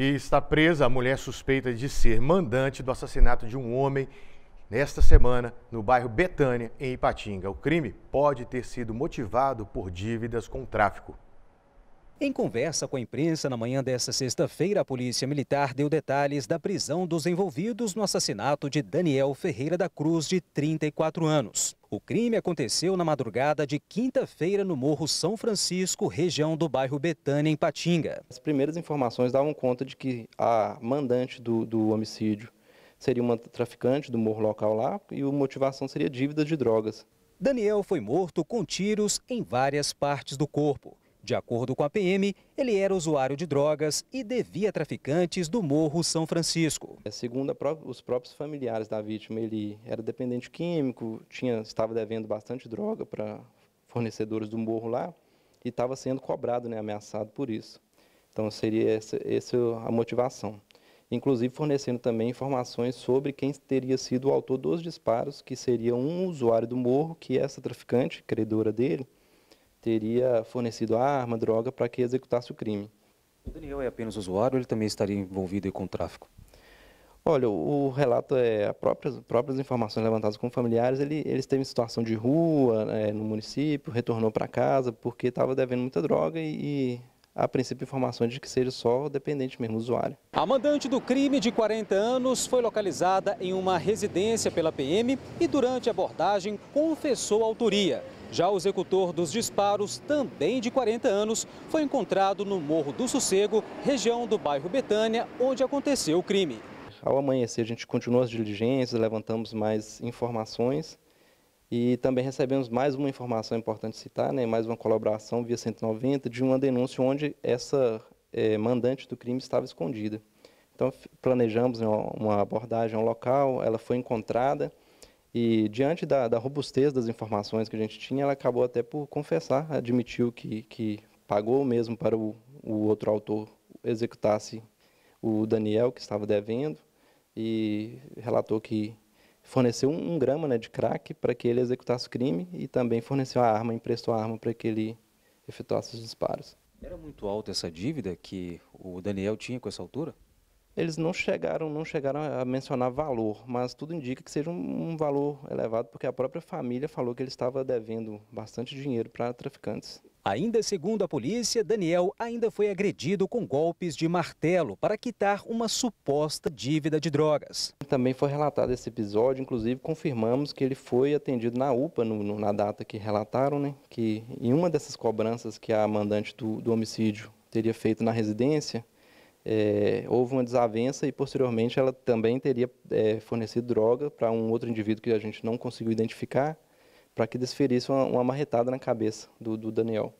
e está presa a mulher suspeita de ser mandante do assassinato de um homem nesta semana no bairro Betânia, em Ipatinga. O crime pode ter sido motivado por dívidas com tráfico. Em conversa com a imprensa na manhã desta sexta-feira, a Polícia Militar deu detalhes da prisão dos envolvidos no assassinato de Daniel Ferreira da Cruz, de 34 anos. O crime aconteceu na madrugada de quinta-feira no Morro São Francisco, região do bairro Betânia, em Patinga. As primeiras informações davam conta de que a mandante do, do homicídio seria uma traficante do morro local lá e a motivação seria dívida de drogas. Daniel foi morto com tiros em várias partes do corpo. De acordo com a PM, ele era usuário de drogas e devia traficantes do Morro São Francisco. É, segundo os próprios familiares da vítima, ele era dependente químico, tinha, estava devendo bastante droga para fornecedores do morro lá e estava sendo cobrado, né, ameaçado por isso. Então seria essa, essa a motivação. Inclusive fornecendo também informações sobre quem teria sido o autor dos disparos, que seria um usuário do morro, que é essa traficante, credora dele, teria fornecido a arma, droga, para que executasse o crime. O Daniel é apenas usuário ou ele também estaria envolvido com tráfico? Olha, o relato é as próprias, próprias informações levantadas com familiares, ele, ele esteve em situação de rua né, no município, retornou para casa porque estava devendo muita droga e, e a princípio informações de que seja só dependente mesmo, usuário. A mandante do crime de 40 anos foi localizada em uma residência pela PM e durante a abordagem confessou a autoria. Já o executor dos disparos, também de 40 anos, foi encontrado no Morro do Sossego, região do bairro Betânia, onde aconteceu o crime. Ao amanhecer, a gente continuou as diligências, levantamos mais informações e também recebemos mais uma informação importante citar, né, mais uma colaboração via 190 de uma denúncia onde essa é, mandante do crime estava escondida. Então, planejamos uma abordagem ao local, ela foi encontrada. E diante da, da, robustez das informações que a gente tinha, ela acabou até por confessar, admitiu que, que pagou mesmo para o, o outro autor executasse o Daniel, que estava devendo, e relatou que forneceu um, um grama né, de crack para que ele executasse o crime e também forneceu a arma, emprestou a arma para que ele efetuasse os disparos. Era muito alta essa dívida que o Daniel tinha com essa altura? Eles não chegaram, não chegaram a mencionar valor, mas tudo indica que seja um, um valor elevado, porque a própria família falou que ele estava devendo bastante dinheiro para traficantes. Ainda segundo a polícia, Daniel ainda foi agredido com golpes de martelo para quitar uma suposta dívida de drogas. Também foi relatado esse episódio, inclusive confirmamos que ele foi atendido na UPA no, no, na data que relataram, né? Que em uma dessas cobranças que a mandante do, do homicídio teria feito na residência, é, houve uma desavença e posteriormente ela também teria é, fornecido droga para um outro indivíduo que a gente não conseguiu identificar, para que desferisse uma, uma marretada na cabeça do, do Daniel.